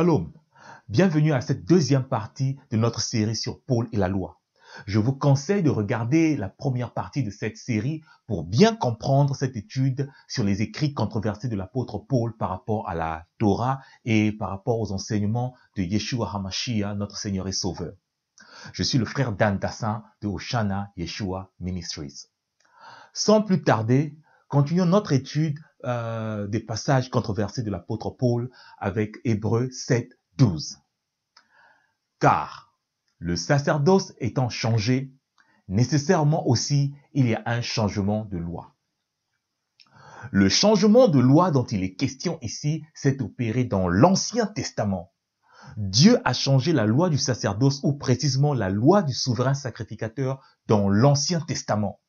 Shalom. Bienvenue à cette deuxième partie de notre série sur Paul et la loi. Je vous conseille de regarder la première partie de cette série pour bien comprendre cette étude sur les écrits controversés de l'apôtre Paul par rapport à la Torah et par rapport aux enseignements de Yeshua HaMashiach, notre Seigneur et Sauveur. Je suis le frère Dan Dassin de Oshana Yeshua Ministries. Sans plus tarder, continuons notre étude euh, des passages controversés de l'apôtre Paul avec Hébreu 7, 12. Car le sacerdoce étant changé, nécessairement aussi il y a un changement de loi. Le changement de loi dont il est question ici s'est opéré dans l'Ancien Testament. Dieu a changé la loi du sacerdoce ou précisément la loi du souverain sacrificateur dans l'Ancien Testament.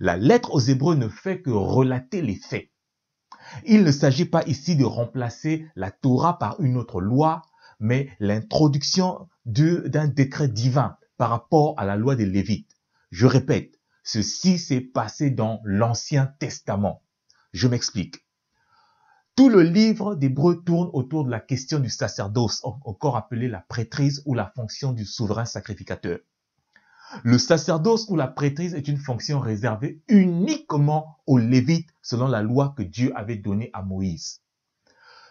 La lettre aux Hébreux ne fait que relater les faits. Il ne s'agit pas ici de remplacer la Torah par une autre loi, mais l'introduction d'un décret divin par rapport à la loi des Lévites. Je répète, ceci s'est passé dans l'Ancien Testament. Je m'explique. Tout le livre d'Hébreu tourne autour de la question du sacerdoce, encore appelé la prêtrise ou la fonction du souverain sacrificateur. Le sacerdoce ou la prêtrise est une fonction réservée uniquement aux Lévites selon la loi que Dieu avait donnée à Moïse.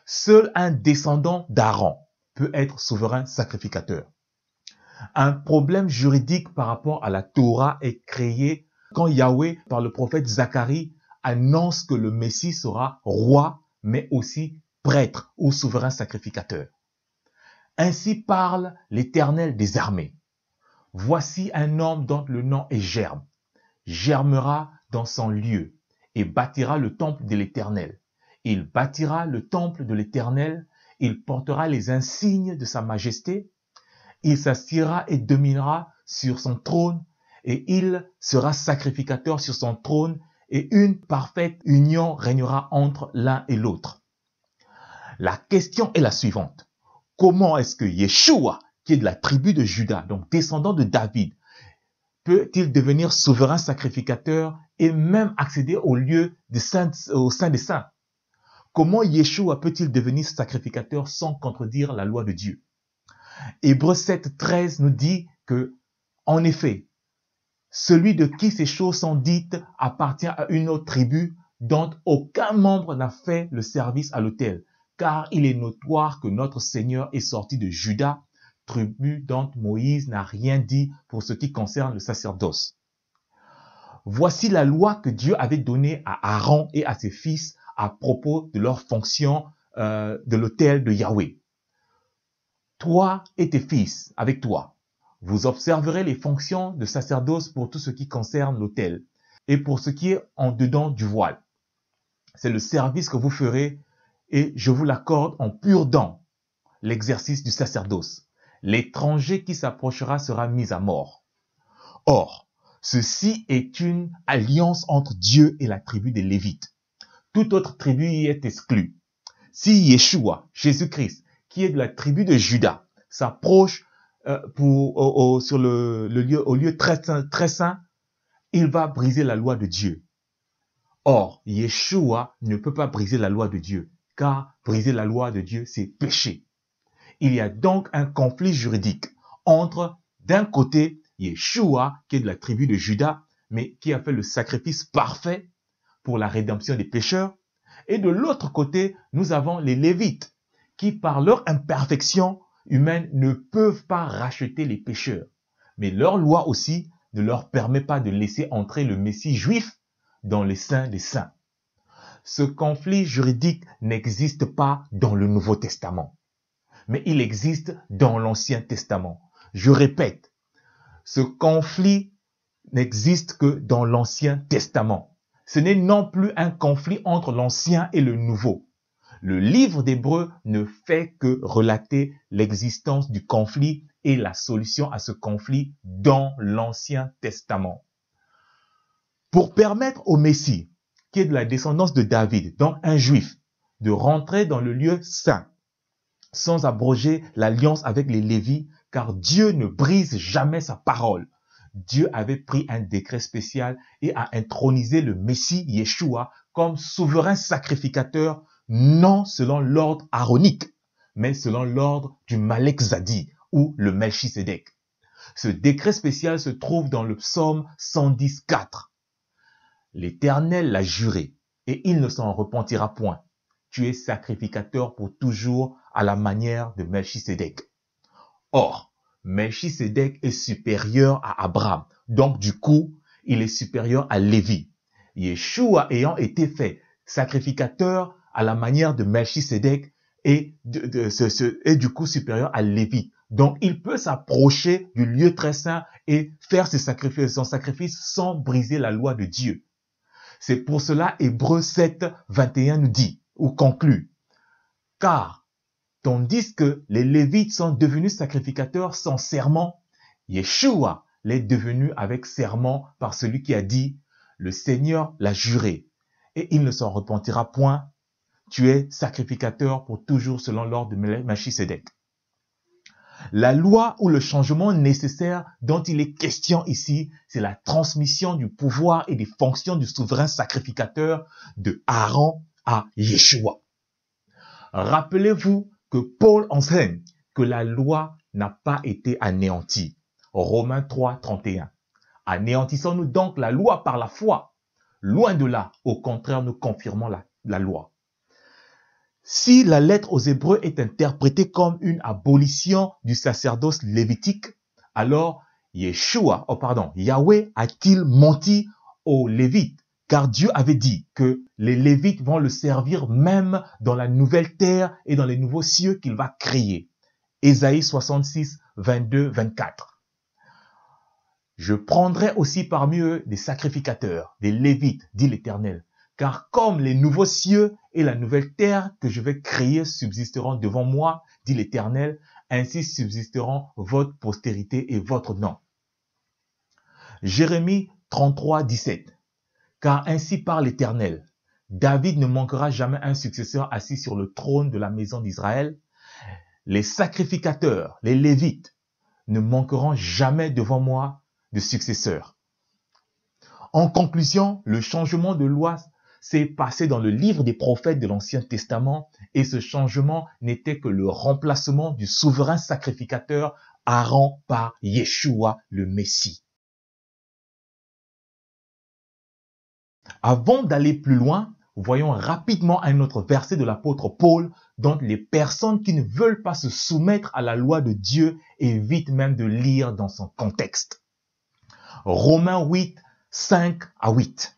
Seul un descendant d'Aaron peut être souverain sacrificateur. Un problème juridique par rapport à la Torah est créé quand Yahweh, par le prophète Zacharie, annonce que le Messie sera roi, mais aussi prêtre ou souverain sacrificateur. Ainsi parle l'Éternel des armées. Voici un homme dont le nom est Germe. Germera dans son lieu et bâtira le temple de l'Éternel. Il bâtira le temple de l'Éternel, il portera les insignes de sa majesté, il s'assiera et dominera sur son trône, et il sera sacrificateur sur son trône, et une parfaite union régnera entre l'un et l'autre. La question est la suivante. Comment est-ce que Yeshua qui est de la tribu de Juda, donc descendant de David, peut-il devenir souverain sacrificateur et même accéder au lieu des saints au sein des saints Comment Yeshua peut-il devenir sacrificateur sans contredire la loi de Dieu Hébreux 7, 13 nous dit que, en effet, celui de qui ces choses sont dites appartient à une autre tribu dont aucun membre n'a fait le service à l'autel, car il est notoire que notre Seigneur est sorti de Juda Tribu dont Moïse n'a rien dit pour ce qui concerne le sacerdoce. Voici la loi que Dieu avait donnée à Aaron et à ses fils à propos de leur fonction euh, de l'autel de Yahweh. Toi et tes fils avec toi, vous observerez les fonctions de sacerdoce pour tout ce qui concerne l'autel et pour ce qui est en dedans du voile. C'est le service que vous ferez et je vous l'accorde en pur dent l'exercice du sacerdoce l'étranger qui s'approchera sera mis à mort. Or, ceci est une alliance entre Dieu et la tribu des Lévites. Toute autre tribu y est exclue. Si Yeshua, Jésus-Christ, qui est de la tribu de Judas, s'approche euh, pour au, sur le, lieu au lieu très très saint, il va briser la loi de Dieu. Or, Yeshua ne peut pas briser la loi de Dieu, car briser la loi de Dieu, c'est péché. Il y a donc un conflit juridique entre, d'un côté, Yeshua, qui est de la tribu de Juda, mais qui a fait le sacrifice parfait pour la rédemption des pécheurs, et de l'autre côté, nous avons les Lévites, qui par leur imperfection humaine ne peuvent pas racheter les pécheurs. Mais leur loi aussi ne leur permet pas de laisser entrer le Messie juif dans les saints des saints. Ce conflit juridique n'existe pas dans le Nouveau Testament mais il existe dans l'Ancien Testament. Je répète, ce conflit n'existe que dans l'Ancien Testament. Ce n'est non plus un conflit entre l'Ancien et le Nouveau. Le livre d'Hébreu ne fait que relater l'existence du conflit et la solution à ce conflit dans l'Ancien Testament. Pour permettre au Messie, qui est de la descendance de David, donc un juif, de rentrer dans le lieu saint, sans abroger l'alliance avec les Lévis, car Dieu ne brise jamais sa parole. Dieu avait pris un décret spécial et a intronisé le Messie Yeshua comme souverain sacrificateur, non selon l'ordre aaronique, mais selon l'ordre du Malek Zadi ou le Melchisedec. Ce décret spécial se trouve dans le psaume 114. L'Éternel l'a juré, et il ne s'en repentira point tu es sacrificateur pour toujours à la manière de Melchisedec. Or, Melchisedec est supérieur à Abraham. Donc, du coup, il est supérieur à Lévi. Yeshua ayant été fait sacrificateur à la manière de Melchisedec est du coup supérieur à Lévi. Donc, il peut s'approcher du lieu très saint et faire ses sacrifices, son sacrifice sans briser la loi de Dieu. C'est pour cela, Hébreu 7, 21 nous dit, ou conclut. Car, tandis que les Lévites sont devenus sacrificateurs sans serment, Yeshua l'est devenu avec serment par celui qui a dit, le Seigneur l'a juré, et il ne s'en repentira point, tu es sacrificateur pour toujours selon l'ordre de Machisedec. La loi ou le changement nécessaire dont il est question ici, c'est la transmission du pouvoir et des fonctions du souverain sacrificateur de Aaron à Yeshua. Rappelez-vous que Paul enseigne que la loi n'a pas été anéantie. Romains 3, 31. Anéantissons-nous donc la loi par la foi. Loin de là, au contraire, nous confirmons la, la loi. Si la lettre aux Hébreux est interprétée comme une abolition du sacerdoce lévitique, alors Yeshua, oh pardon, Yahweh a-t-il menti aux Lévites car Dieu avait dit que les Lévites vont le servir même dans la nouvelle terre et dans les nouveaux cieux qu'il va créer. Ésaïe 66, 22, 24. Je prendrai aussi parmi eux des sacrificateurs, des Lévites, dit l'Éternel, car comme les nouveaux cieux et la nouvelle terre que je vais créer subsisteront devant moi, dit l'Éternel, ainsi subsisteront votre postérité et votre nom. Jérémie 33, 17. Car ainsi parle l'Éternel. David ne manquera jamais un successeur assis sur le trône de la maison d'Israël. Les sacrificateurs, les Lévites, ne manqueront jamais devant moi de successeurs. En conclusion, le changement de loi s'est passé dans le livre des prophètes de l'Ancien Testament et ce changement n'était que le remplacement du souverain sacrificateur Aaron par Yeshua le Messie. Avant d'aller plus loin, voyons rapidement un autre verset de l'apôtre Paul dont les personnes qui ne veulent pas se soumettre à la loi de Dieu évitent même de lire dans son contexte. Romains 8, 5 à 8.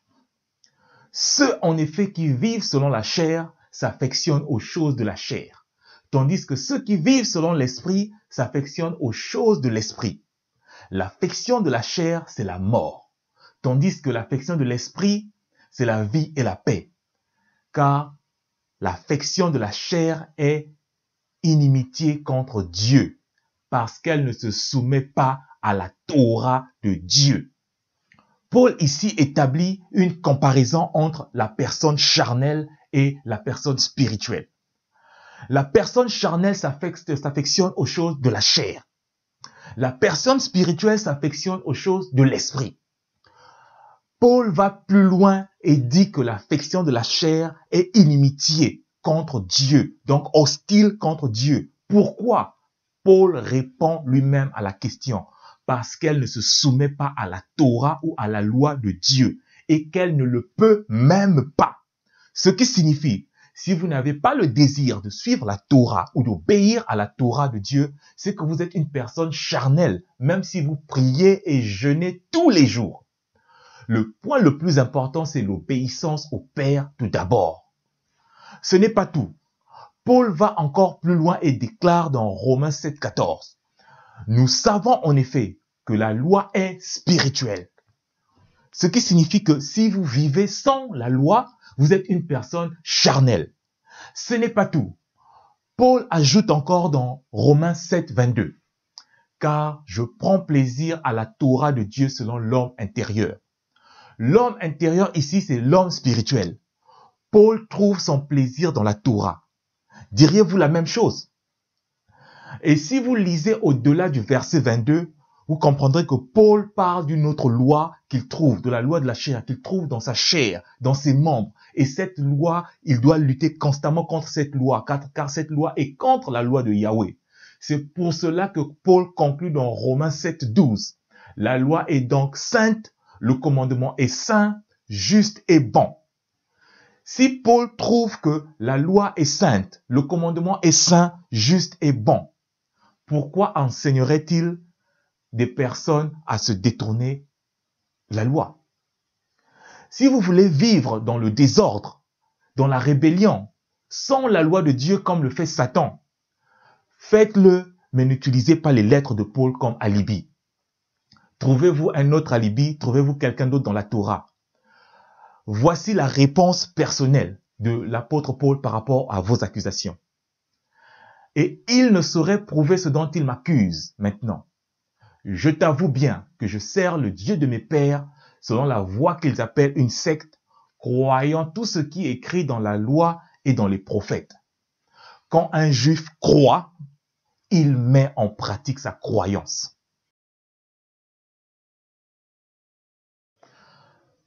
Ceux en effet qui vivent selon la chair s'affectionnent aux choses de la chair, tandis que ceux qui vivent selon l'esprit s'affectionnent aux choses de l'esprit. L'affection de la chair, c'est la mort, tandis que l'affection de l'esprit, c'est la vie et la paix. Car l'affection de la chair est inimitié contre Dieu, parce qu'elle ne se soumet pas à la Torah de Dieu. Paul ici établit une comparaison entre la personne charnelle et la personne spirituelle. La personne charnelle s'affectionne aux choses de la chair. La personne spirituelle s'affectionne aux choses de l'esprit. Paul va plus loin et dit que l'affection de la chair est inimitié contre Dieu, donc hostile contre Dieu. Pourquoi Paul répond lui-même à la question. Parce qu'elle ne se soumet pas à la Torah ou à la loi de Dieu et qu'elle ne le peut même pas. Ce qui signifie, si vous n'avez pas le désir de suivre la Torah ou d'obéir à la Torah de Dieu, c'est que vous êtes une personne charnelle, même si vous priez et jeûnez tous les jours le point le plus important, c'est l'obéissance au Père tout d'abord. Ce n'est pas tout. Paul va encore plus loin et déclare dans Romains 7,14 « Nous savons en effet que la loi est spirituelle. Ce qui signifie que si vous vivez sans la loi, vous êtes une personne charnelle. Ce n'est pas tout. Paul ajoute encore dans Romains 7,22 « Car je prends plaisir à la Torah de Dieu selon l'homme intérieur. L'homme intérieur ici, c'est l'homme spirituel. Paul trouve son plaisir dans la Torah. Diriez-vous la même chose Et si vous lisez au-delà du verset 22, vous comprendrez que Paul parle d'une autre loi qu'il trouve, de la loi de la chair, qu'il trouve dans sa chair, dans ses membres. Et cette loi, il doit lutter constamment contre cette loi, car, cette loi est contre la loi de Yahweh. C'est pour cela que Paul conclut dans Romains 7, 12. La loi est donc sainte le commandement est saint, juste et bon. Si Paul trouve que la loi est sainte, le commandement est saint, juste et bon, pourquoi enseignerait-il des personnes à se détourner la loi Si vous voulez vivre dans le désordre, dans la rébellion, sans la loi de Dieu comme le fait Satan, faites-le, mais n'utilisez pas les lettres de Paul comme alibi. Trouvez-vous un autre alibi, trouvez-vous quelqu'un d'autre dans la Torah. Voici la réponse personnelle de l'apôtre Paul par rapport à vos accusations. Et il ne saurait prouver ce dont il m'accuse maintenant. Je t'avoue bien que je sers le Dieu de mes pères selon la voie qu'ils appellent une secte, croyant tout ce qui est écrit dans la loi et dans les prophètes. Quand un juif croit, il met en pratique sa croyance.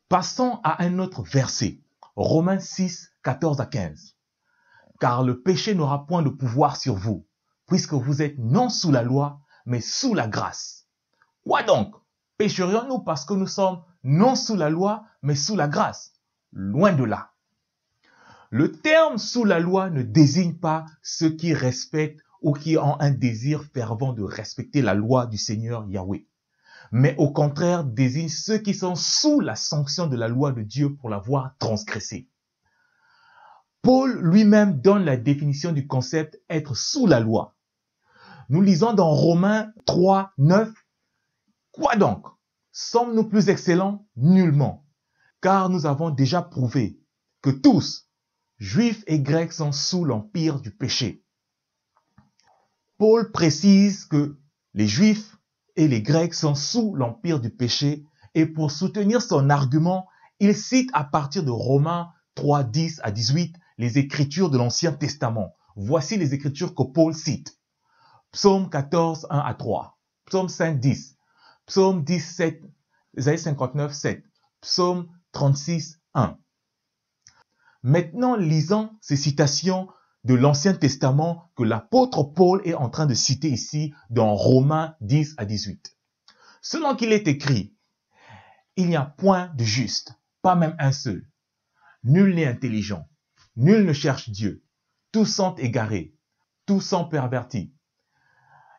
Passons à un autre verset. Romains 6, 14 à 15. Car le péché n'aura point de pouvoir sur vous, puisque vous êtes non sous la loi, mais sous la grâce. Quoi donc Pécherions-nous parce que nous sommes non sous la loi, mais sous la grâce Loin de là. Le terme sous la loi ne désigne pas ceux qui respectent ou qui ont un désir fervent de respecter la loi du Seigneur Yahweh mais au contraire désigne ceux qui sont sous la sanction de la loi de Dieu pour l'avoir transgressée. Paul lui-même donne la définition du concept être sous la loi. Nous lisons dans Romains 3, 9, Quoi donc Sommes-nous plus excellents Nullement. Car nous avons déjà prouvé que tous, juifs et grecs, sont sous l'empire du péché. Paul précise que les juifs, et les Grecs sont sous l'empire du péché. Et pour soutenir son argument, il cite à partir de Romains 3, 10 à 18 les écritures de l'Ancien Testament. Voici les écritures que Paul cite. Psaume 14, 1 à 3. Psaume 5, 10. Psaume 17, Isaïe 59, 7. Psaume 36, 1. Maintenant, lisons ces citations, de l'Ancien Testament que l'apôtre Paul est en train de citer ici dans Romains 10 à 18. Selon qu'il est écrit, il n'y a point de juste, pas même un seul. Nul n'est intelligent, nul ne cherche Dieu. Tous sont égarés, tous sont pervertis.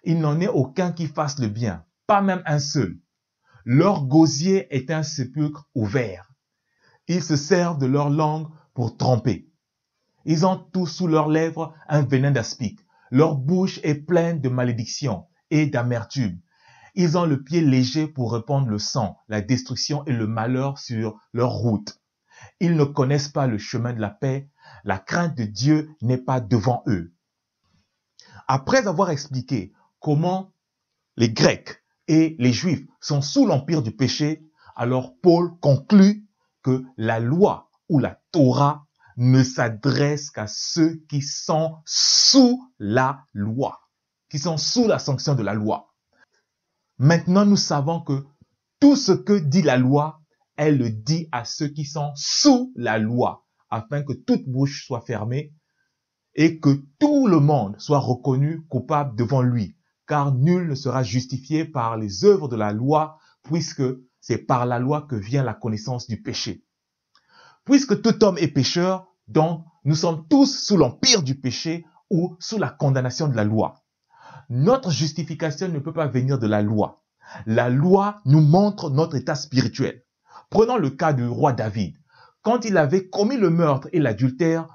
Il n'en est aucun qui fasse le bien, pas même un seul. Leur gosier est un sépulcre ouvert. Ils se servent de leur langue pour tromper. Ils ont tous sous leurs lèvres un venin d'aspic. Leur bouche est pleine de malédictions et d'amertume. Ils ont le pied léger pour répandre le sang, la destruction et le malheur sur leur route. Ils ne connaissent pas le chemin de la paix. La crainte de Dieu n'est pas devant eux. Après avoir expliqué comment les Grecs et les Juifs sont sous l'empire du péché, alors Paul conclut que la loi ou la Torah ne s'adresse qu'à ceux qui sont sous la loi, qui sont sous la sanction de la loi. Maintenant, nous savons que tout ce que dit la loi, elle le dit à ceux qui sont sous la loi, afin que toute bouche soit fermée et que tout le monde soit reconnu coupable devant lui, car nul ne sera justifié par les œuvres de la loi, puisque c'est par la loi que vient la connaissance du péché. Puisque tout homme est pécheur, donc nous sommes tous sous l'empire du péché ou sous la condamnation de la loi. Notre justification ne peut pas venir de la loi. La loi nous montre notre état spirituel. Prenons le cas du roi David. Quand il avait commis le meurtre et l'adultère,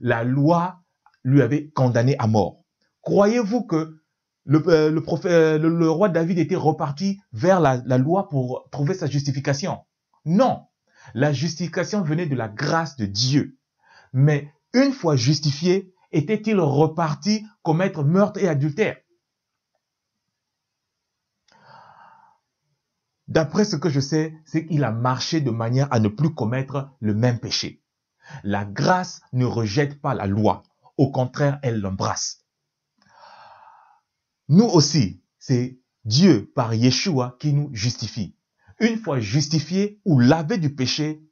la loi lui avait condamné à mort. Croyez-vous que le, euh, euh, roi David était reparti vers la, la loi pour trouver sa justification Non. La justification venait de la grâce de Dieu. Mais une fois justifié, était-il reparti commettre meurtre et adultère D'après ce que je sais, c'est qu'il a marché de manière à ne plus commettre le même péché. La grâce ne rejette pas la loi, au contraire, elle l'embrasse. Nous aussi, c'est Dieu par Yeshua qui nous justifie. Une fois justifié ou lavé du péché,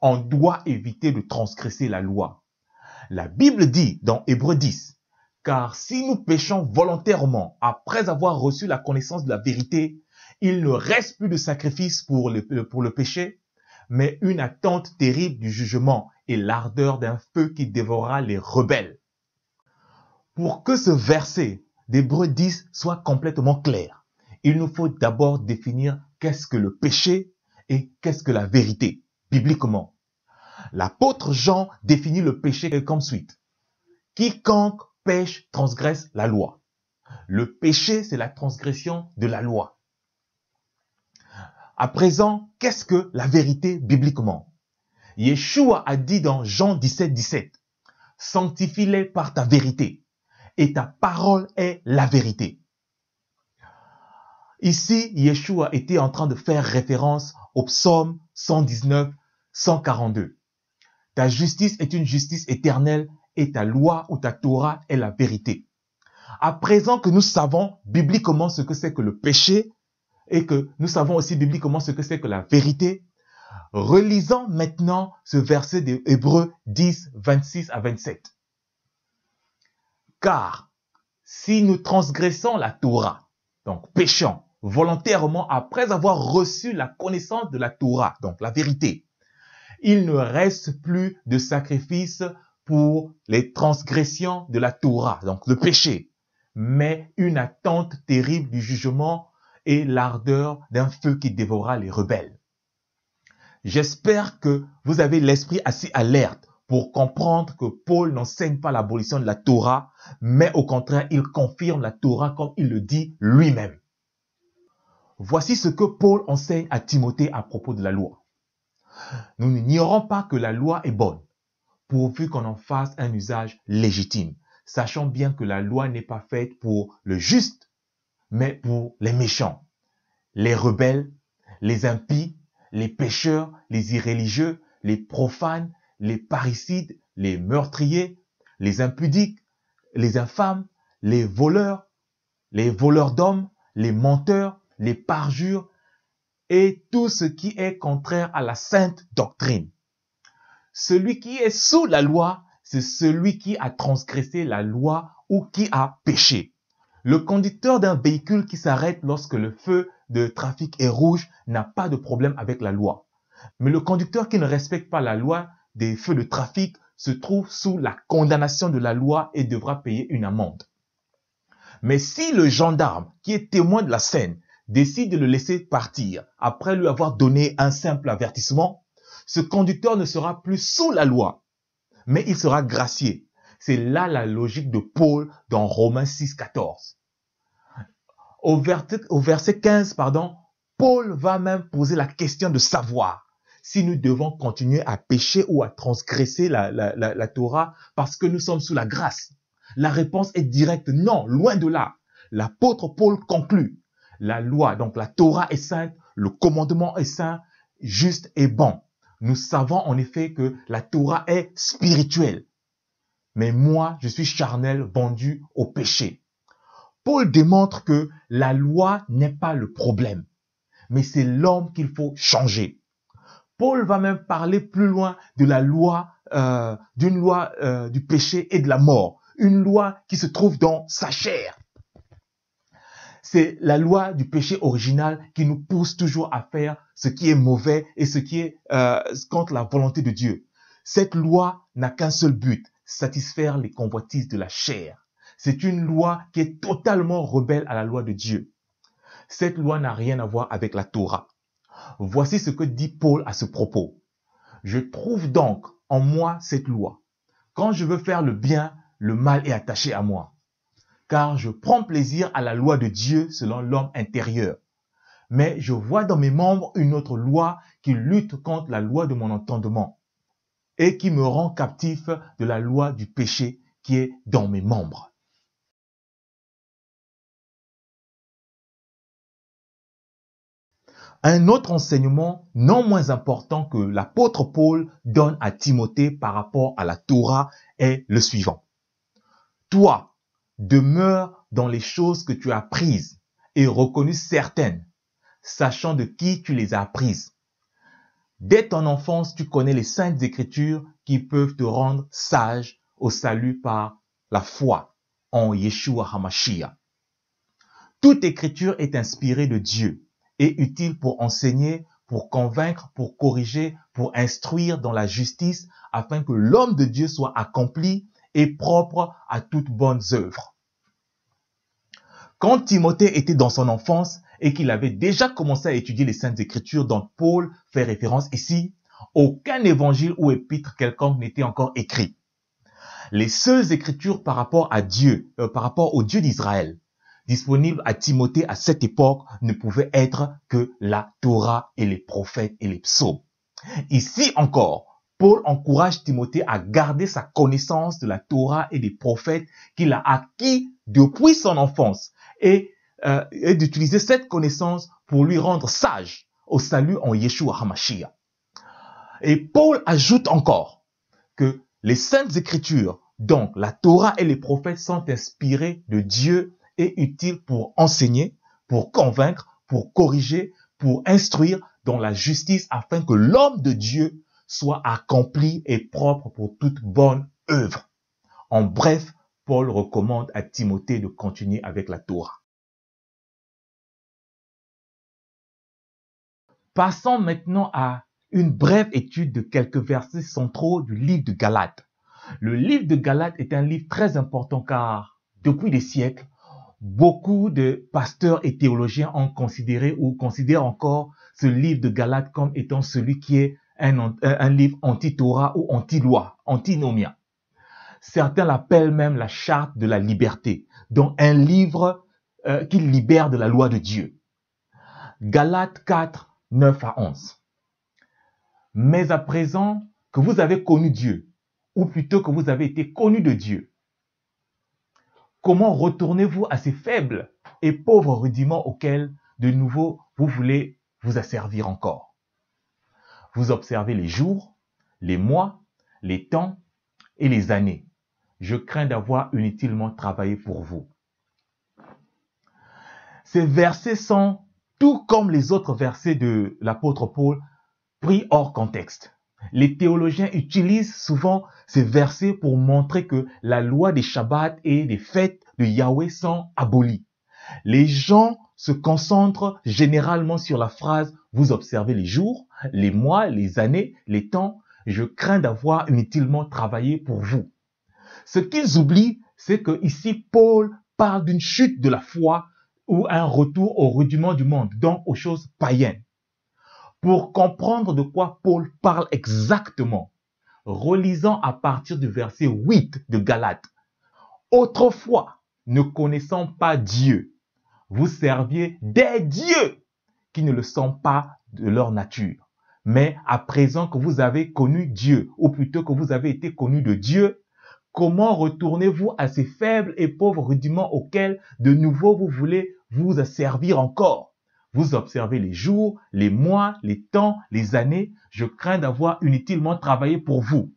on doit éviter de transgresser la loi. La Bible dit dans Hébreu 10, car si nous péchons volontairement après avoir reçu la connaissance de la vérité, il ne reste plus de sacrifice pour le, pour le péché, mais une attente terrible du jugement et l'ardeur d'un feu qui dévorera les rebelles. Pour que ce verset d'Hébreu 10 soit complètement clair, il nous faut d'abord définir qu'est-ce que le péché et qu'est-ce que la vérité, bibliquement. L'apôtre Jean définit le péché comme suite. Quiconque pêche transgresse la loi. Le péché, c'est la transgression de la loi. À présent, qu'est-ce que la vérité bibliquement Yeshua a dit dans Jean 17, 17, Sanctifie-les par ta vérité, et ta parole est la vérité. Ici, Yeshua était en train de faire référence au psaume 119, 142. Ta justice est une justice éternelle et ta loi ou ta Torah est la vérité. À présent que nous savons bibliquement ce que c'est que le péché et que nous savons aussi bibliquement ce que c'est que la vérité, relisons maintenant ce verset des Hébreux 10, 26 à 27. Car si nous transgressons la Torah, donc péchant, volontairement après avoir reçu la connaissance de la Torah, donc la vérité. Il ne reste plus de sacrifice pour les transgressions de la Torah, donc le péché, mais une attente terrible du jugement et l'ardeur d'un feu qui dévorera les rebelles. J'espère que vous avez l'esprit assez alerte pour comprendre que Paul n'enseigne pas l'abolition de la Torah, mais au contraire, il confirme la Torah comme il le dit lui-même. Voici ce que Paul enseigne à Timothée à propos de la loi. Nous n'ignorons pas que la loi est bonne, pourvu qu'on en fasse un usage légitime, sachant bien que la loi n'est pas faite pour le juste, mais pour les méchants, les rebelles, les impies, les pécheurs, les irréligieux, les profanes, les parricides, les meurtriers, les impudiques, les infâmes, les voleurs, les voleurs d'hommes, les menteurs, les parjures et tout ce qui est contraire à la sainte doctrine. Celui qui est sous la loi, c'est celui qui a transgressé la loi ou qui a péché. Le conducteur d'un véhicule qui s'arrête lorsque le feu de trafic est rouge n'a pas de problème avec la loi. Mais le conducteur qui ne respecte pas la loi des feux de trafic se trouve sous la condamnation de la loi et devra payer une amende. Mais si le gendarme qui est témoin de la scène décide de le laisser partir après lui avoir donné un simple avertissement, ce conducteur ne sera plus sous la loi, mais il sera gracié. C'est là la logique de Paul dans Romains 6, Au, verset, 15, pardon, Paul va même poser la question de savoir si nous devons continuer à pécher ou à transgresser la Torah parce que nous sommes sous la grâce. La réponse est directe, non, loin de là. L'apôtre Paul conclut la loi, donc la Torah est sainte, le commandement est saint, juste et bon. Nous savons en effet que la Torah est spirituelle. Mais moi, je suis charnel, vendu au péché. Paul démontre que la loi n'est pas le problème, mais c'est l'homme qu'il faut changer. Paul va même parler plus loin de la loi, euh, d'une loi euh, du péché et de la mort, une loi qui se trouve dans sa chair. C'est la loi du péché original qui nous pousse toujours à faire ce qui est mauvais et ce qui est euh, contre la volonté de Dieu. Cette loi n'a qu'un seul but, satisfaire les convoitises de la chair. C'est une loi qui est totalement rebelle à la loi de Dieu. Cette loi n'a rien à voir avec la Torah. Voici ce que dit Paul à ce propos. Je trouve donc en moi cette loi. Quand je veux faire le bien, le mal est attaché à moi car je prends plaisir à la loi de Dieu selon l'homme intérieur. Mais je vois dans mes membres une autre loi qui lutte contre la loi de mon entendement et qui me rend captif de la loi du péché qui est dans mes membres. Un autre enseignement non moins important que l'apôtre Paul donne à Timothée par rapport à la Torah est le suivant. Toi, Demeure dans les choses que tu as prises et reconnues certaines, sachant de qui tu les as prises. Dès ton enfance, tu connais les saintes écritures qui peuvent te rendre sage au salut par la foi en Yeshua Hamashiach. Toute écriture est inspirée de Dieu et utile pour enseigner, pour convaincre, pour corriger, pour instruire dans la justice, afin que l'homme de Dieu soit accompli, et propre à toutes bonnes œuvres. Quand Timothée était dans son enfance et qu'il avait déjà commencé à étudier les Saintes Écritures dont Paul fait référence ici, aucun évangile ou épître quelconque n'était encore écrit. Les seules écritures par rapport à Dieu, euh, par rapport au Dieu d'Israël, disponibles à Timothée à cette époque, ne pouvaient être que la Torah et les prophètes et les psaumes. Ici encore, Paul encourage Timothée à garder sa connaissance de la Torah et des prophètes qu'il a acquis depuis son enfance euh, et, d'utiliser cette connaissance pour lui rendre sage au salut en Yeshua HaMashiach. Et Paul ajoute encore que les saintes écritures, donc la Torah et les prophètes, sont inspirées de Dieu et utiles pour enseigner, pour convaincre, pour corriger, pour instruire dans la justice afin que l'homme de Dieu soit accompli et propre pour toute bonne œuvre. En bref, Paul recommande à Timothée de continuer avec la Torah. Passons maintenant à une brève étude de quelques versets centraux du livre de Galate. Le livre de Galate est un livre très important car, depuis des siècles, beaucoup de pasteurs et théologiens ont considéré ou considèrent encore ce livre de Galate comme étant celui qui est un, livre anti-Torah ou anti-loi, antinomia. Certains l'appellent même la charte de la liberté, dont un livre euh, qui libère de la loi de Dieu. Galates 4, 9 à 11. Mais à présent que vous avez connu Dieu, ou plutôt que vous avez été connu de Dieu, comment retournez-vous à ces faibles et pauvres rudiments auxquels de nouveau vous voulez vous asservir encore vous observez les jours, les mois, les temps et les années. Je crains d'avoir inutilement travaillé pour vous. Ces versets sont, tout comme les autres versets de l'apôtre Paul, pris hors contexte. Les théologiens utilisent souvent ces versets pour montrer que la loi des Shabbats et des fêtes de Yahweh sont abolies. Les gens se concentrent généralement sur la phrase vous observez les jours, les mois, les années, les temps. Je crains d'avoir inutilement travaillé pour vous. Ce qu'ils oublient, c'est que ici, Paul parle d'une chute de la foi ou un retour au rudiment du monde, donc aux choses païennes. Pour comprendre de quoi Paul parle exactement, relisons à partir du verset 8 de Galate. Autrefois, ne connaissant pas Dieu, vous serviez des dieux qui ne le sont pas de leur nature. Mais à présent que vous avez connu Dieu, ou plutôt que vous avez été connu de Dieu, comment retournez-vous à ces faibles et pauvres rudiments auxquels de nouveau vous voulez vous servir encore vous observez les jours, les mois, les temps, les années. Je crains d'avoir inutilement travaillé pour vous.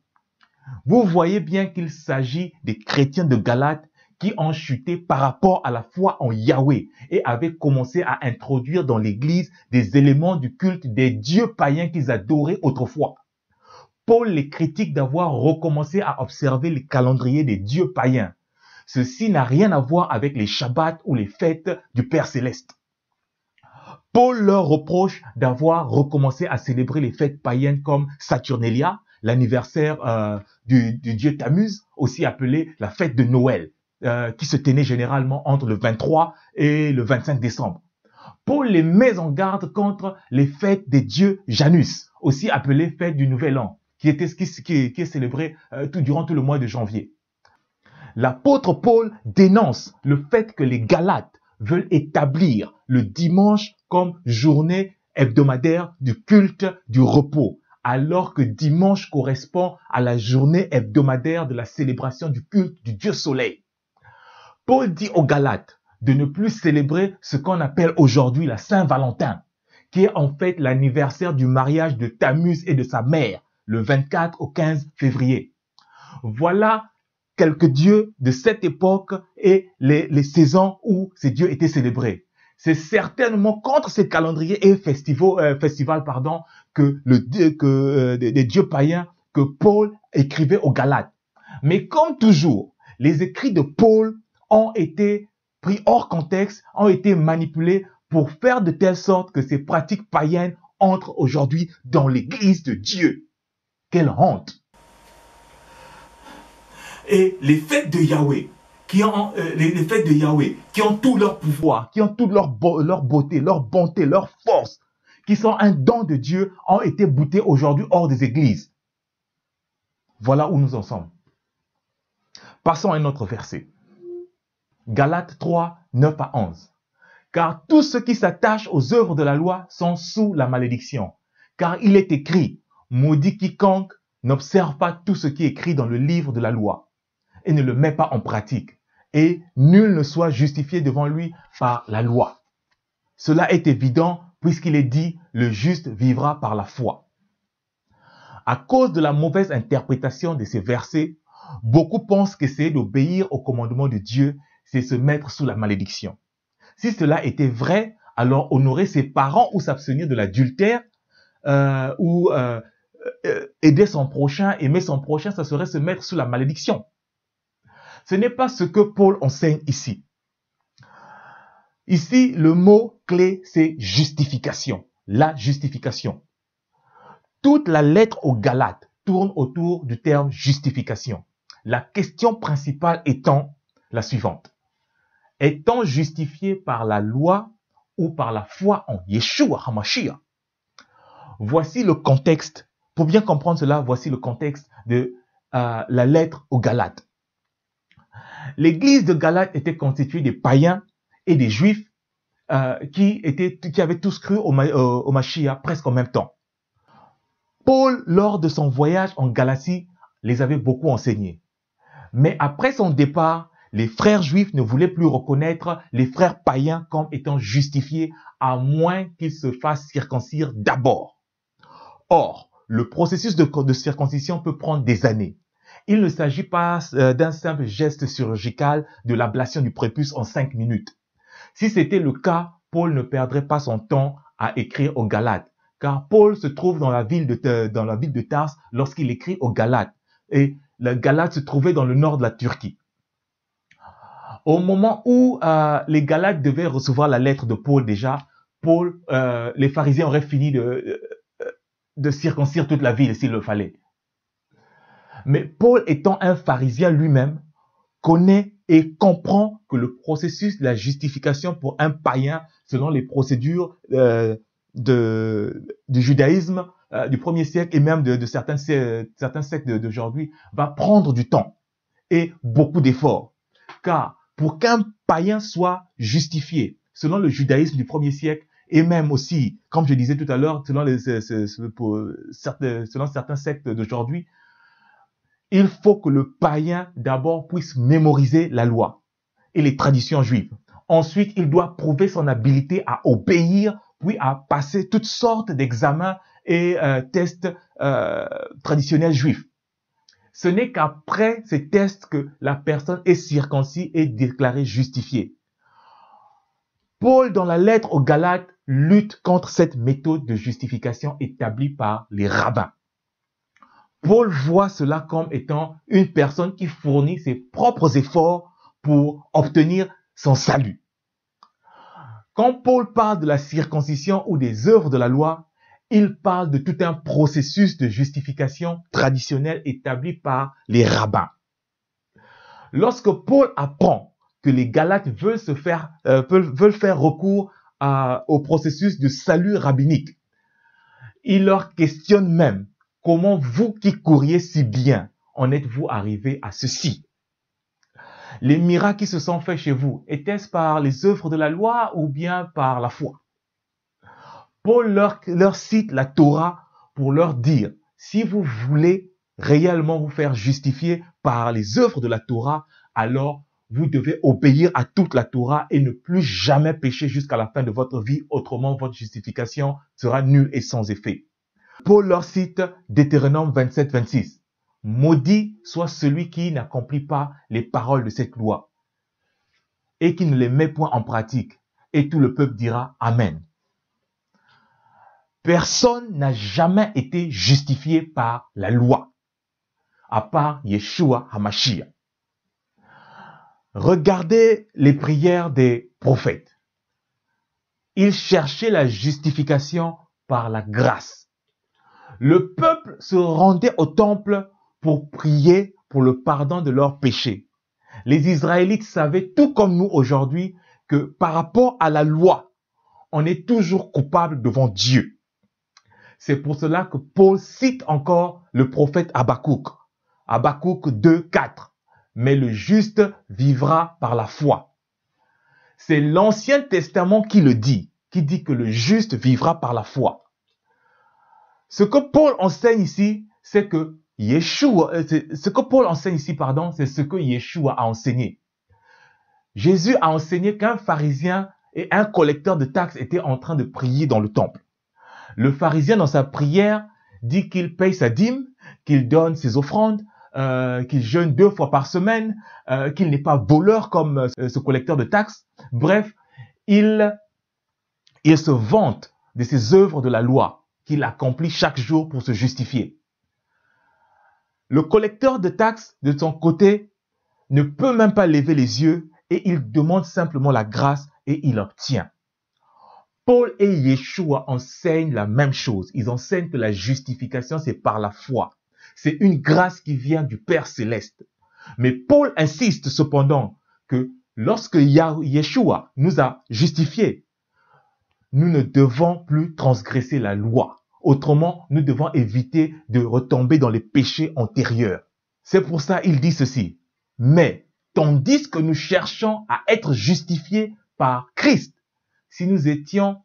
Vous voyez bien qu'il s'agit des chrétiens de Galate qui ont chuté par rapport à la foi en Yahweh et avaient commencé à introduire dans l'Église des éléments du culte des dieux païens qu'ils adoraient autrefois. Paul les critique d'avoir recommencé à observer les calendriers des dieux païens. Ceci n'a rien à voir avec les Shabbats ou les fêtes du Père céleste. Paul leur reproche d'avoir recommencé à célébrer les fêtes païennes comme Saturnalia, l'anniversaire euh, du, dieu Tammuz, aussi appelé la fête de Noël, euh, qui se tenait généralement entre le 23 et le 25 décembre. Paul les met en garde contre les fêtes des dieux Janus, aussi appelées fêtes du Nouvel An, qui, qui, est célébrée euh, tout, durant tout le mois de janvier. L'apôtre Paul dénonce le fait que les Galates veulent établir le dimanche comme journée hebdomadaire du culte du repos, alors que dimanche correspond à la journée hebdomadaire de la célébration du culte du Dieu Soleil. Paul dit aux Galates de ne plus célébrer ce qu'on appelle aujourd'hui la Saint-Valentin, qui est en fait l'anniversaire du mariage de Tamus et de sa mère, le 24 au 15 février. Voilà quelques dieux de cette époque et les, saisons où ces dieux étaient célébrés. C'est certainement contre ces calendriers et euh, festivals, pardon, que le que euh, des, des dieux païens que Paul écrivait aux Galates. Mais comme toujours, les écrits de Paul ont été pris hors contexte, ont été manipulés pour faire de telle sorte que ces pratiques païennes entrent aujourd'hui dans l'Église de Dieu. Quelle honte Et les fêtes de Yahweh, qui ont euh, les, fêtes de Yahweh, qui ont tout leur pouvoir, qui ont toute leur, leur beauté, leur bonté, leur force, qui sont un don de Dieu, ont été boutées aujourd'hui hors des églises. Voilà où nous en sommes. Passons à un autre verset. Galates 3, 9 à 11. Car tous ceux qui s'attachent aux œuvres de la loi sont sous la malédiction. Car il est écrit, maudit quiconque n'observe pas tout ce qui est écrit dans le livre de la loi et ne le met pas en pratique, et nul ne soit justifié devant lui par la loi. Cela est évident puisqu'il est dit, le juste vivra par la foi. À cause de la mauvaise interprétation de ces versets, beaucoup pensent c'est d'obéir au commandement de Dieu c'est se mettre sous la malédiction. Si cela était vrai, alors honorer ses parents ou s'abstenir de l'adultère euh, ou euh, euh, aider son prochain, aimer son prochain, ça serait se mettre sous la malédiction. Ce n'est pas ce que Paul enseigne ici. Ici, le mot clé, c'est justification. La justification. Toute la lettre aux Galates tourne autour du terme justification. La question principale étant la suivante étant justifié par la loi ou par la foi en Yeshua HaMashiach. Voici le contexte. Pour bien comprendre cela, voici le contexte de euh, la lettre aux Galates. L'église de Galate était constituée des païens et des juifs euh, qui, étaient, qui avaient tous cru au, machia euh, au Mashiach presque en même temps. Paul, lors de son voyage en Galatie, les avait beaucoup enseignés. Mais après son départ, les frères juifs ne voulaient plus reconnaître les frères païens comme étant justifiés à moins qu'ils se fassent circoncire d'abord. Or, le processus de, circoncision peut prendre des années. Il ne s'agit pas euh, d'un simple geste chirurgical de l'ablation du prépuce en cinq minutes. Si c'était le cas, Paul ne perdrait pas son temps à écrire aux Galates, car Paul se trouve dans la ville de, dans la ville de Tars lorsqu'il écrit aux Galates, et le Galate se trouvait dans le nord de la Turquie. Au moment où euh, les Galates devaient recevoir la lettre de Paul déjà, Paul, euh, les pharisiens auraient fini de, euh, de circoncire toute la ville s'il le fallait. Mais Paul, étant un pharisien lui-même, connaît et comprend que le processus de la justification pour un païen, selon les procédures de, du judaïsme du du premier siècle et même de, certains, certains siècles d'aujourd'hui, va prendre du temps et beaucoup d'efforts. Car pour qu'un païen soit justifié, selon le judaïsme du premier siècle, et même aussi, comme je disais tout à l'heure, selon, selon certains sectes d'aujourd'hui, il faut que le païen d'abord puisse mémoriser la loi et les traditions juives. Ensuite, il doit prouver son habilité à obéir, puis à passer toutes sortes d'examens et euh, tests euh, traditionnels juifs. Ce n'est qu'après ces tests que la personne est circoncise et déclarée justifiée. Paul, dans la lettre aux Galates, lutte contre cette méthode de justification établie par les rabbins. Paul voit cela comme étant une personne qui fournit ses propres efforts pour obtenir son salut. Quand Paul parle de la circoncision ou des œuvres de la loi, il parle de tout un processus de justification traditionnel établi par les rabbins. Lorsque Paul apprend que les Galates veulent se faire, euh, veulent, faire recours à, au processus de salut rabbinique, il leur questionne même comment vous qui couriez si bien en êtes-vous arrivé à ceci? Les miracles qui se sont faits chez vous, étaient-ce par les œuvres de la loi ou bien par la foi? Paul leur, cite la Torah pour leur dire, si vous voulez réellement vous faire justifier par les œuvres de la Torah, alors vous devez obéir à toute la Torah et ne plus jamais pécher jusqu'à la fin de votre vie, autrement votre justification sera nulle et sans effet. Paul leur cite Deutéronome 27, 26. Maudit soit celui qui n'accomplit pas les paroles de cette loi et qui ne les met point en pratique. Et tout le peuple dira Amen. Personne n'a jamais été justifié par la loi, à part Yeshua Hamashiach. Regardez les prières des prophètes. Ils cherchaient la justification par la grâce. Le peuple se rendait au temple pour prier pour le pardon de leurs péchés. Les Israélites savaient, tout comme nous aujourd'hui, que par rapport à la loi, on est toujours coupable devant Dieu. C'est pour cela que Paul cite encore le prophète Abakouk. Abakouk 2, 4. Mais le juste vivra par la foi. C'est l'Ancien Testament qui le dit, qui dit que le juste vivra par la foi. Ce que Paul enseigne ici, c'est que Yeshua, euh, ce que Paul enseigne ici, pardon, c'est ce que Yeshua a enseigné. Jésus a enseigné qu'un pharisien et un collecteur de taxes étaient en train de prier dans le temple. Le pharisien, dans sa prière, dit qu'il paye sa dîme, qu'il donne ses offrandes, euh, qu'il jeûne deux fois par semaine, euh, qu'il n'est pas voleur comme euh, ce collecteur de taxes. Bref, il, il se vante de ses œuvres de la loi qu'il accomplit chaque jour pour se justifier. Le collecteur de taxes, de son côté, ne peut même pas lever les yeux et il demande simplement la grâce et il obtient. Paul et Yeshua enseignent la même chose. Ils enseignent que la justification, c'est par la foi. C'est une grâce qui vient du Père céleste. Mais Paul insiste cependant que lorsque Yeshua nous a justifiés, nous ne devons plus transgresser la loi. Autrement, nous devons éviter de retomber dans les péchés antérieurs. C'est pour ça qu'il dit ceci. Mais, tandis que nous cherchons à être justifiés par Christ, si nous étions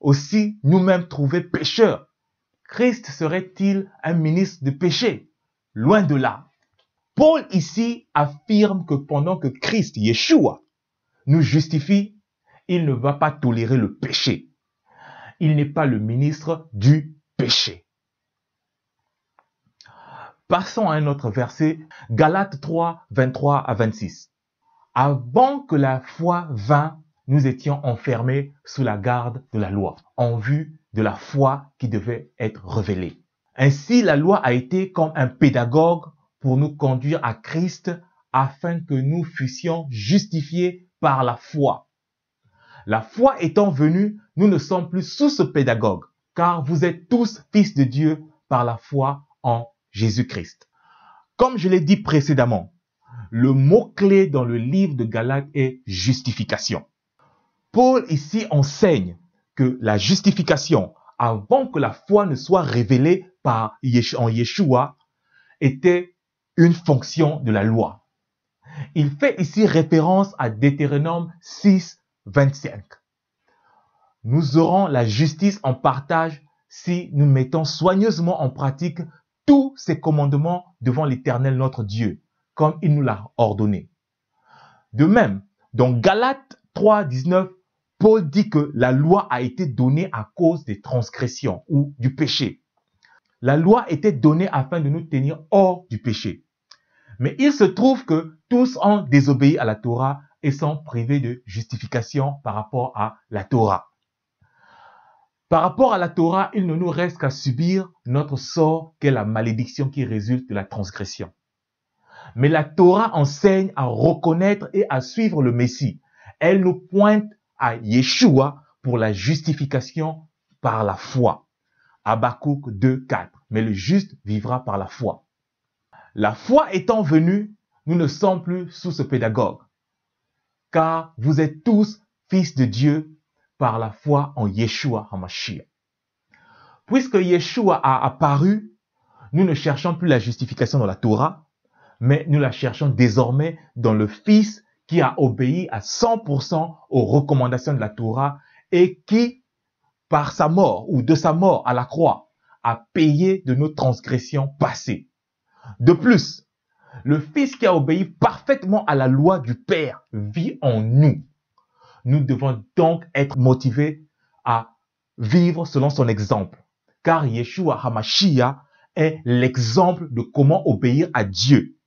aussi nous-mêmes trouvés pécheurs Christ serait-il un ministre du péché Loin de là. Paul ici affirme que pendant que Christ, Yeshua, nous justifie, il ne va pas tolérer le péché. Il n'est pas le ministre du péché. Passons à un autre verset, Galates 3, 23 à 26. Avant que la foi vînt, nous étions enfermés sous la garde de la loi, en vue de la foi qui devait être révélée. Ainsi, la loi a été comme un pédagogue pour nous conduire à Christ afin que nous fussions justifiés par la foi. La foi étant venue, nous ne sommes plus sous ce pédagogue, car vous êtes tous fils de Dieu par la foi en Jésus-Christ. Comme je l'ai dit précédemment, le mot-clé dans le livre de Galates est justification. Paul ici enseigne que la justification, avant que la foi ne soit révélée par, en Yeshua, était une fonction de la loi. Il fait ici référence à Deutéronome 6, 25. Nous aurons la justice en partage si nous mettons soigneusement en pratique tous ces commandements devant l'Éternel notre Dieu, comme il nous l'a ordonné. De même, dans Galates 3, 19, Paul dit que la loi a été donnée à cause des transgressions ou du péché. La loi était donnée afin de nous tenir hors du péché. Mais il se trouve que tous ont désobéi à la Torah et sont privés de justification par rapport à la Torah. Par rapport à la Torah, il ne nous reste qu'à subir notre sort qu'est la malédiction qui résulte de la transgression. Mais la Torah enseigne à reconnaître et à suivre le Messie. Elle nous pointe à Yeshua pour la justification par la foi. Habakkuk 2.4, Mais le juste vivra par la foi. La foi étant venue, nous ne sommes plus sous ce pédagogue. Car vous êtes tous fils de Dieu par la foi en Yeshua HaMashiach. Puisque Yeshua a apparu, nous ne cherchons plus la justification dans la Torah, mais nous la cherchons désormais dans le Fils qui a obéi à 100% aux recommandations de la Torah et qui, par sa mort ou de sa mort à la croix, a payé de nos transgressions passées. De plus, le Fils qui a obéi parfaitement à la loi du Père vit en nous. Nous devons donc être motivés à vivre selon son exemple, car Yeshua Hamashiach est l'exemple de comment obéir à Dieu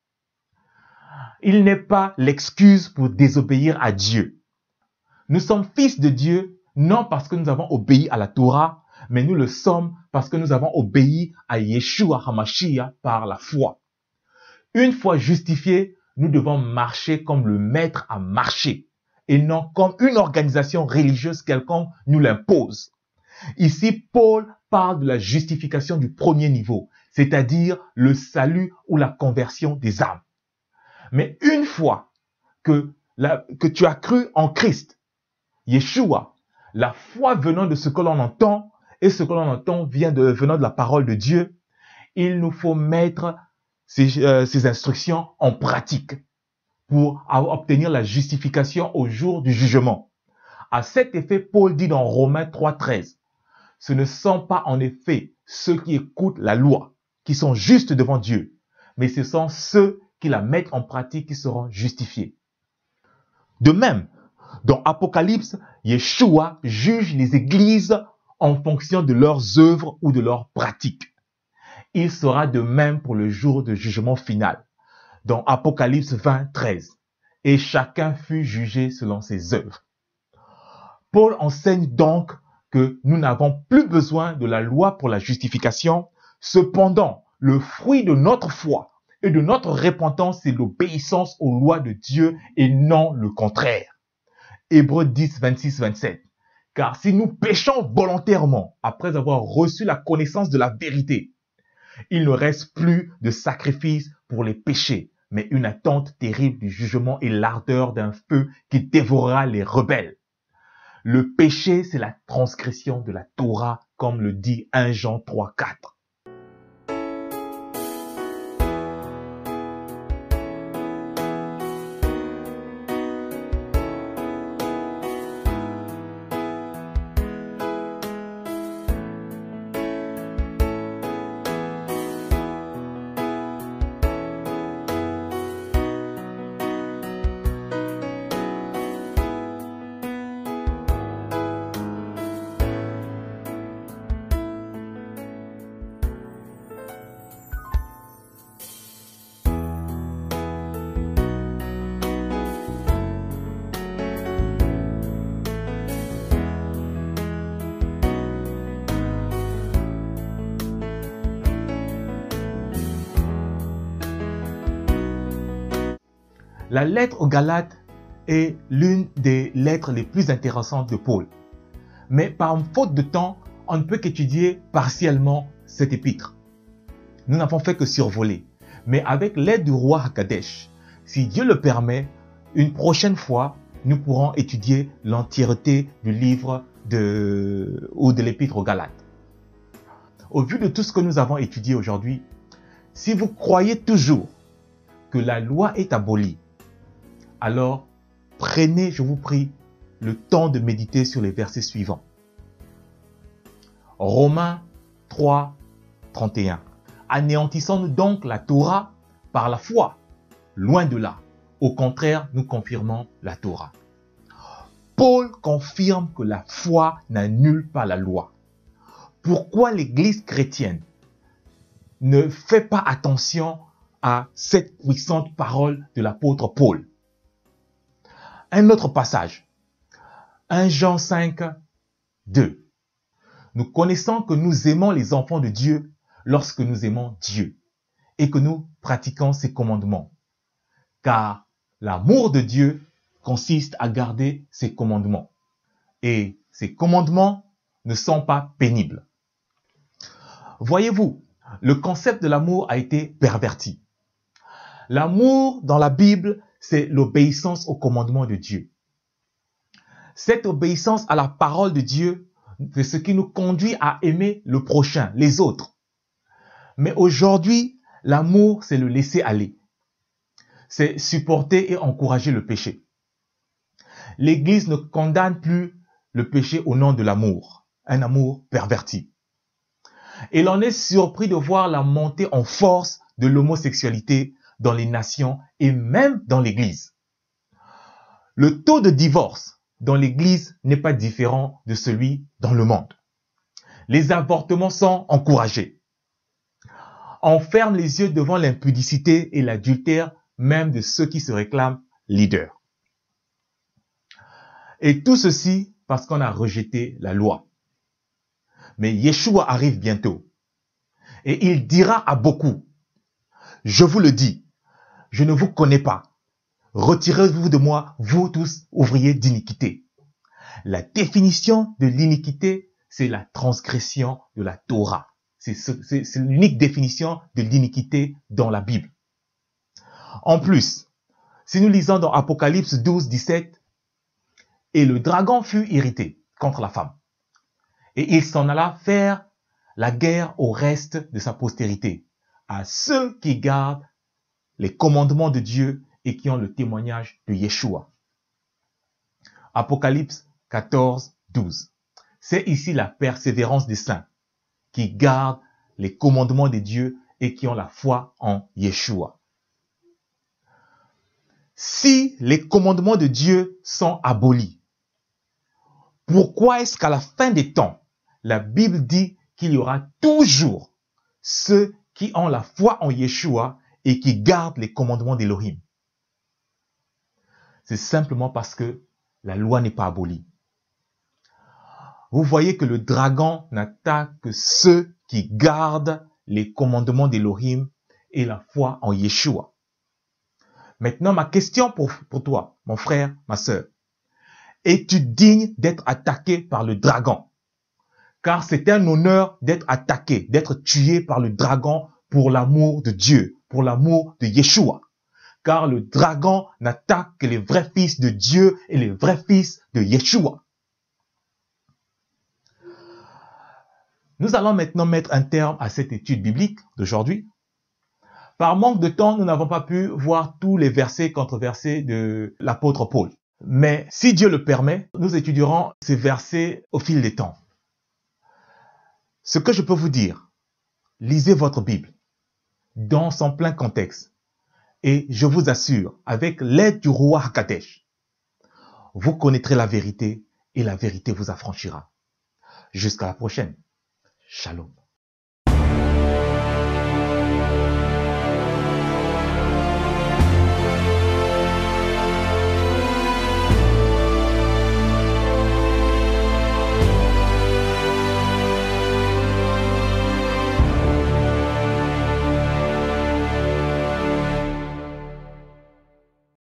il n'est pas l'excuse pour désobéir à Dieu. Nous sommes fils de Dieu, non parce que nous avons obéi à la Torah, mais nous le sommes parce que nous avons obéi à Yeshua Hamashiach par la foi. Une fois justifiés, nous devons marcher comme le maître a marché et non comme une organisation religieuse quelconque nous l'impose. Ici, Paul parle de la justification du premier niveau, c'est-à-dire le salut ou la conversion des âmes. Mais une fois que, que tu as cru en Christ, Yeshua, la foi venant de ce que l'on entend, et ce que l'on entend vient de, venant de la parole de Dieu, il nous faut mettre ces, euh, instructions en pratique pour obtenir la justification au jour du jugement. À cet effet, Paul dit dans Romains 3.13, ce ne sont pas en effet ceux qui écoutent la loi qui sont justes devant Dieu, mais ce sont ceux qui la mettent en pratique qui seront justifiés. De même, dans Apocalypse, Yeshua juge les églises en fonction de leurs œuvres ou de leurs pratiques. Il sera de même pour le jour de jugement final, dans Apocalypse 20, 13. Et chacun fut jugé selon ses œuvres. Paul enseigne donc que nous n'avons plus besoin de la loi pour la justification. Cependant, le fruit de notre foi et de notre repentance, c'est l'obéissance aux lois de Dieu et non le contraire. Hébreux 10, 26, 27. Car si nous péchons volontairement après avoir reçu la connaissance de la vérité, il ne reste plus de sacrifice pour les péchés, mais une attente terrible du jugement et l'ardeur d'un feu qui dévorera les rebelles. Le péché, c'est la transgression de la Torah, comme le dit 1 Jean 3, 4. La lettre aux Galates est l'une des lettres les plus intéressantes de Paul. Mais par faute de temps, on ne peut qu'étudier partiellement cette épître. Nous n'avons fait que survoler. Mais avec l'aide du roi Hakadesh, si Dieu le permet, une prochaine fois, nous pourrons étudier l'entièreté du livre de, ou de l'épître aux Galates. Au vu de tout ce que nous avons étudié aujourd'hui, si vous croyez toujours que la loi est abolie alors, prenez, je vous prie, le temps de méditer sur les versets suivants. Romains 3, 31. Anéantissons-nous donc la Torah par la foi. Loin de là. Au contraire, nous confirmons la Torah. Paul confirme que la foi n'annule pas la loi. Pourquoi l'Église chrétienne ne fait pas attention à cette puissante parole de l'apôtre Paul un autre passage. 1 Jean 5, 2. Nous connaissons que nous aimons les enfants de Dieu lorsque nous aimons Dieu et que nous pratiquons ses commandements. Car l'amour de Dieu consiste à garder ses commandements. Et ses commandements ne sont pas pénibles. Voyez-vous, le concept de l'amour a été perverti. L'amour dans la Bible c'est l'obéissance au commandement de Dieu. Cette obéissance à la parole de Dieu, c'est ce qui nous conduit à aimer le prochain, les autres. Mais aujourd'hui, l'amour, c'est le laisser aller. C'est supporter et encourager le péché. L'Église ne condamne plus le péché au nom de l'amour, un amour perverti. Et l'on est surpris de voir la montée en force de l'homosexualité dans les nations et même dans l'Église. Le taux de divorce dans l'Église n'est pas différent de celui dans le monde. Les avortements sont encouragés. On ferme les yeux devant l'impudicité et l'adultère même de ceux qui se réclament leaders. Et tout ceci parce qu'on a rejeté la loi. Mais Yeshua arrive bientôt. Et il dira à beaucoup, je vous le dis, je ne vous connais pas. Retirez-vous de moi, vous tous, ouvriers d'iniquité. La définition de l'iniquité, c'est la transgression de la Torah. C'est l'unique définition de l'iniquité dans la Bible. En plus, si nous lisons dans Apocalypse 12, 17, et le dragon fut irrité contre la femme, et il s'en alla faire la guerre au reste de sa postérité, à ceux qui gardent les commandements de Dieu et qui ont le témoignage de Yeshua. Apocalypse 14, 12. C'est ici la persévérance des saints qui gardent les commandements de Dieu et qui ont la foi en Yeshua. Si les commandements de Dieu sont abolis, pourquoi est-ce qu'à la fin des temps, la Bible dit qu'il y aura toujours ceux qui ont la foi en Yeshua et qui gardent les commandements d'Elohim. C'est simplement parce que la loi n'est pas abolie. Vous voyez que le dragon n'attaque que ceux qui gardent les commandements d'Elohim et la foi en Yeshua. Maintenant, ma question pour, pour toi, mon frère, ma sœur. Es-tu digne d'être attaqué par le dragon Car c'est un honneur d'être attaqué, d'être tué par le dragon pour l'amour de Dieu, pour l'amour de Yeshua. Car le dragon n'attaque que les vrais fils de Dieu et les vrais fils de Yeshua. Nous allons maintenant mettre un terme à cette étude biblique d'aujourd'hui. Par manque de temps, nous n'avons pas pu voir tous les versets controversés de l'apôtre Paul. Mais si Dieu le permet, nous étudierons ces versets au fil des temps. Ce que je peux vous dire, lisez votre Bible dans son plein contexte. Et je vous assure, avec l'aide du roi Hakatesh, vous connaîtrez la vérité et la vérité vous affranchira. Jusqu'à la prochaine. Shalom.